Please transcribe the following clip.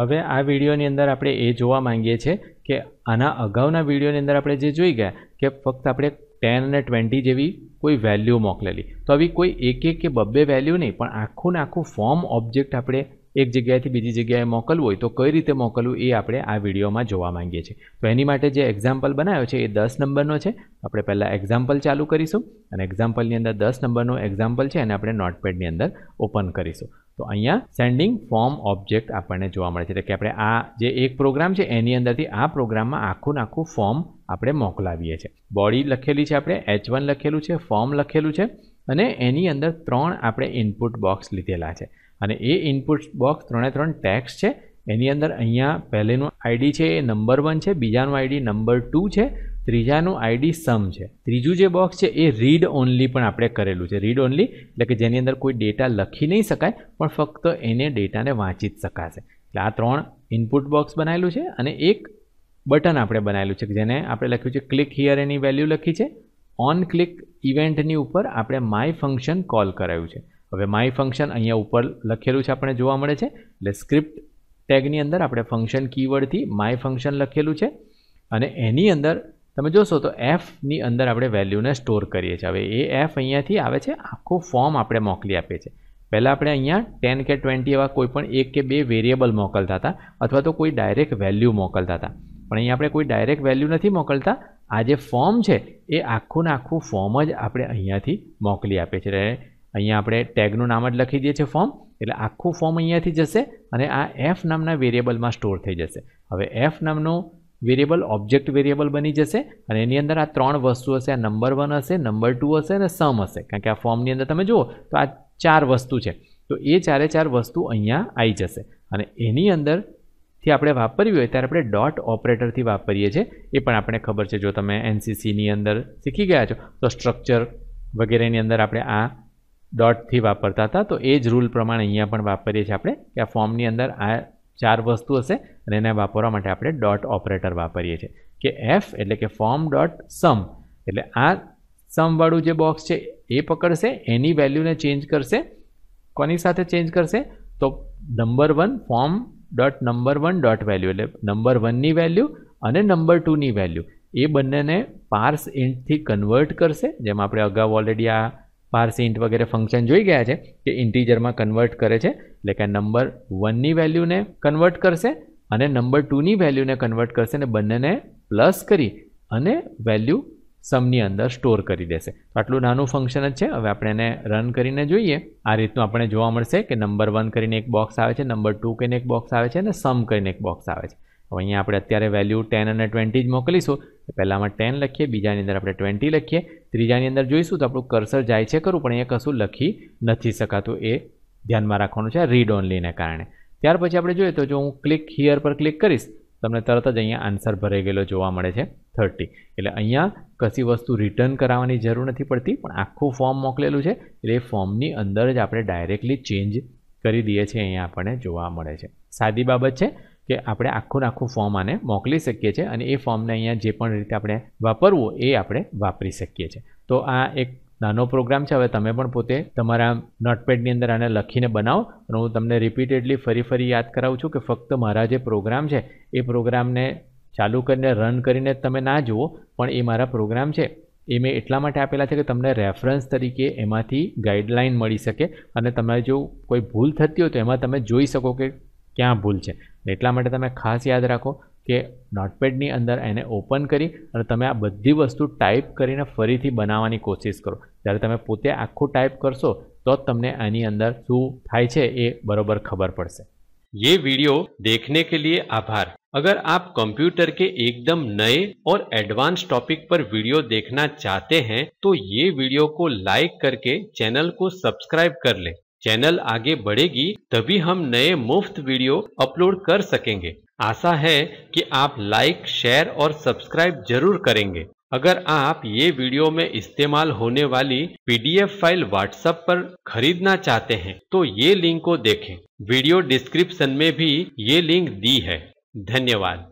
હવે આ વિડીયોની અંદર આપણે એ જોવા માંગીએ છીએ કે આના અગાઉના વિડીયોની અંદર આપણે જે જોઈ ગયા કે ફક્ત આપણે ટેન અને ટ્વેન્ટી જેવી કોઈ વેલ્યુ મોકલેલી તો આવી કોઈ એક એક કે બબ્બે વેલ્યુ નહીં પણ આખું ને આખું ફોર્મ ઓબ્જેક્ટ આપણે એક જગ્યાએથી બીજી જગ્યાએ મોકલવું હોય તો કઈ રીતે મોકલવું એ આપણે આ વિડીયોમાં જોવા માંગીએ છીએ તો એની માટે જે એક્ઝામ્પલ બનાવ્યો છે એ દસ નંબરનો છે આપણે પહેલાં એક્ઝામ્પલ ચાલુ કરીશું અને એક્ઝામ્પલની અંદર દસ નંબરનો એક્ઝામ્પલ છે અને આપણે નોટપેડની અંદર ઓપન કરીશું તો અહીંયા સેન્ડિંગ ફોર્મ ઓબ્જેક્ટ આપણને જોવા મળે છે એટલે કે આપણે આ જે એક પ્રોગ્રામ છે એની અંદરથી આ પ્રોગ્રામમાં આખું નાખું ફોર્મ આપણે મોકલાવીએ છીએ બોડી લખેલી છે આપણે એચ વન લખેલું છે ફોર્મ લખેલું છે અને એની અંદર ત્રણ આપણે ઇનપુટ બોક્સ લીધેલા છે અને એ ઇનપુટ બોક્સ ત્રણે ત્રણ ટેક્સ છે એની અંદર અહીંયા પહેલેનું આઈડી છે એ નંબર વન છે બીજાનું આઈડી નંબર ટુ છે ત્રીજાનું આઈડી સમ છે ત્રીજું જે બોક્સ છે એ રીડ ઓનલી પણ આપણે કરેલું છે રીડ ઓનલી એટલે કે જેની અંદર કોઈ ડેટા લખી નહીં શકાય પણ ફક્ત એને ડેટાને વાંચી જ શકાશે એટલે આ ત્રણ ઇનપુટ બોક્સ બનાવેલું છે અને એક બટન આપણે બનાવેલું છે જેને આપણે લખ્યું છે ક્લિક હિયર એની વેલ્યુ લખી છે ઓન ક્લિક ઇવેન્ટની ઉપર આપણે માય ફંક્શન કોલ કરાયું છે હવે માય ફંક્શન અહીંયા ઉપર લખેલું છે આપણે જોવા મળે છે એટલે સ્ક્રિપ્ટ ટેગની અંદર આપણે ફંક્શન કીવર્ડથી માય ફંક્શન લખેલું છે અને એની અંદર તમે જોશો તો એફની અંદર આપણે વેલ્યુને સ્ટોર કરીએ છીએ હવે એ એફ અહીંયાથી આવે છે આખું ફોર્મ આપણે મોકલી આપીએ છીએ પહેલાં આપણે અહીંયા ટેન કે ટ્વેન્ટી એવા કોઈ પણ એક કે બે વેરિયેબલ મોકલતા હતા અથવા તો કોઈ ડાયરેક્ટ વેલ્યુ મોકલતા હતા પણ અહીંયા આપણે કોઈ ડાયરેક્ટ વેલ્યુ નથી મોકલતા આ જે ફોર્મ છે એ આખું ને આખું ફોર્મ જ આપણે અહીંયાથી મોકલી આપીએ છીએ અહીંયા આપણે ટેગનું નામ જ લખી દઈએ છીએ ફોર્મ એટલે આખું ફોર્મ અહીંયાથી જશે અને આ એફ નામના વેરિયેબલમાં સ્ટોર થઈ જશે હવે એફ નામનું વેરિયેબલ ઓબ્જેક્ટ વેરિયેબલ બની જશે અને એની અંદર આ ત્રણ વસ્તુ હશે આ નંબર વન હશે નંબર ટુ હશે અને સમ હશે કારણ કે આ ફોર્મની અંદર તમે જુઓ તો આ ચાર વસ્તુ છે તો એ ચારે ચાર વસ્તુ અહીંયા આવી જશે અને એની અંદરથી આપણે વાપરવી હોય ત્યારે આપણે ડોટ ઓપરેટરથી વાપરીએ છીએ એ પણ આપણે ખબર છે જો તમે એનસીસીની અંદર શીખી ગયા છો તો સ્ટ્રક્ચર વગેરેની અંદર આપણે આ ડોટથી વાપરતા હતા તો એ જ રૂલ પ્રમાણે અહીંયા પણ વાપરીએ છીએ આપણે કે આ ફોર્મની અંદર આ ચાર વસ્તુ હશે અને એને વાપરવા માટે આપણે ડોટ ઓપરેટર વાપરીએ છીએ કે એફ એટલે કે ફોર્મ ડોટ સમ એટલે આ સમવાળું જે બોક્સ છે એ પકડશે એની વેલ્યુને ચેન્જ કરશે કોની સાથે ચેન્જ કરશે તો number one form dot number one dot value એટલે નંબર વનની વેલ્યુ અને નંબર ટુની વેલ્યુ એ બંનેને પાર્સ ઇન્ટથી કન્વર્ટ કરશે જેમ આપણે અગાઉ ઓલરેડી આ પાર્સ ઇન્ટ વગેરે ફંક્શન જોઈ ગયા છે કે ઇન્ટીજરમાં કન્વર્ટ કરે છે એટલે કે નંબર વનની વેલ્યુને કન્વર્ટ કરશે અને નંબર ટુની વેલ્યુને કન્વર્ટ કરશે અને બંનેને પ્લસ કરી અને વેલ્યુ સમની અંદર સ્ટોર કરી દેશે આટલું નાનું ફંક્શન જ છે હવે આપણે એને રન કરીને જોઈએ આ રીતનું આપણે જોવા મળશે કે નંબર વન કરીને એક બોક્સ આવે છે નંબર ટુ કરીને એક બોક્સ આવે છે અને સમ કરીને એક બોક્સ આવે છે હવે અહીંયા આપણે અત્યારે વેલ્યુ ટેન અને ટ્વેન્ટી જ મોકલીશું પહેલાંમાં ટેન લખીએ બીજાની અંદર આપણે ટ્વેન્ટી લખીએ ત્રીજાની અંદર જોઈશું તો આપણું કર્સર જાય છે ખરું પણ અહીંયા કશું લખી નથી શકાતું એ ધ્યાનમાં રાખવાનું છે રીડ ઓનલીને કારણે ત્યાર પછી આપણે જોઈએ તો જો હું ક્લિક હિયર પર ક્લિક કરીશ તમને તરત જ અહીંયા આન્સર ભરાઈ ગયેલો જોવા મળે છે થર્ટી એટલે અહીંયા કશી વસ્તુ રિટર્ન કરાવવાની જરૂર નથી પડતી પણ આખું ફોર્મ મોકલેલું છે એટલે એ ફોર્મની અંદર જ આપણે ડાયરેક્ટલી ચેન્જ કરી દઈએ છીએ અહીંયા આપણને જોવા મળે છે સાદી બાબત છે કે આપણે આખું આખું ફોર્મ આને મોકલી શકીએ છીએ અને એ ફોર્મને અહીંયા જે પણ રીતે આપણે વાપરવું એ આપણે વાપરી શકીએ છીએ તો આ એક નાનો પ્રોગ્રામ છે હવે તમે પણ પોતે તમારા નોટપેડની અંદર આને લખીને બનાવો અને હું તમને રિપીટેડલી ફરી ફરી યાદ કરાવું છું કે ફક્ત મારા જે પ્રોગ્રામ છે એ પ્રોગ્રામને ચાલુ કરીને રન કરીને તમે ના જુઓ પણ એ મારા પ્રોગ્રામ છે એ મેં એટલા માટે આપેલા છે કે તમને રેફરન્સ તરીકે એમાંથી ગાઈડલાઇન મળી શકે અને તમારે જો કોઈ ભૂલ થતી હોય તો એમાં તમે જોઈ શકો કે ક્યાં ભૂલ છે એટલા માટે તમે ખાસ યાદ રાખો કે નોટપેડની અંદર એને ઓપન કરી અને તમે આ બધી વસ્તુ ટાઈપ કરીને ફરીથી બનાવવાની કોશિશ કરો ત્યારે તમે પોતે આખું ટાઈપ કરશો તો જ તમને આની અંદર શું થાય છે એ બરોબર ખબર પડશે ये वीडियो देखने के लिए आभार अगर आप कंप्यूटर के एकदम नए और एडवांस टॉपिक पर वीडियो देखना चाहते हैं तो ये वीडियो को लाइक करके चैनल को सब्सक्राइब कर लें चैनल आगे बढ़ेगी तभी हम नए मुफ्त वीडियो अपलोड कर सकेंगे आशा है कि आप लाइक शेयर और सब्सक्राइब जरूर करेंगे अगर आप ये वीडियो में इस्तेमाल होने वाली पीडीएफ फाइल व्हाट्सएप पर खरीदना चाहते हैं तो ये लिंक को देखें वीडियो डिस्क्रिप्शन में भी ये लिंक दी है धन्यवाद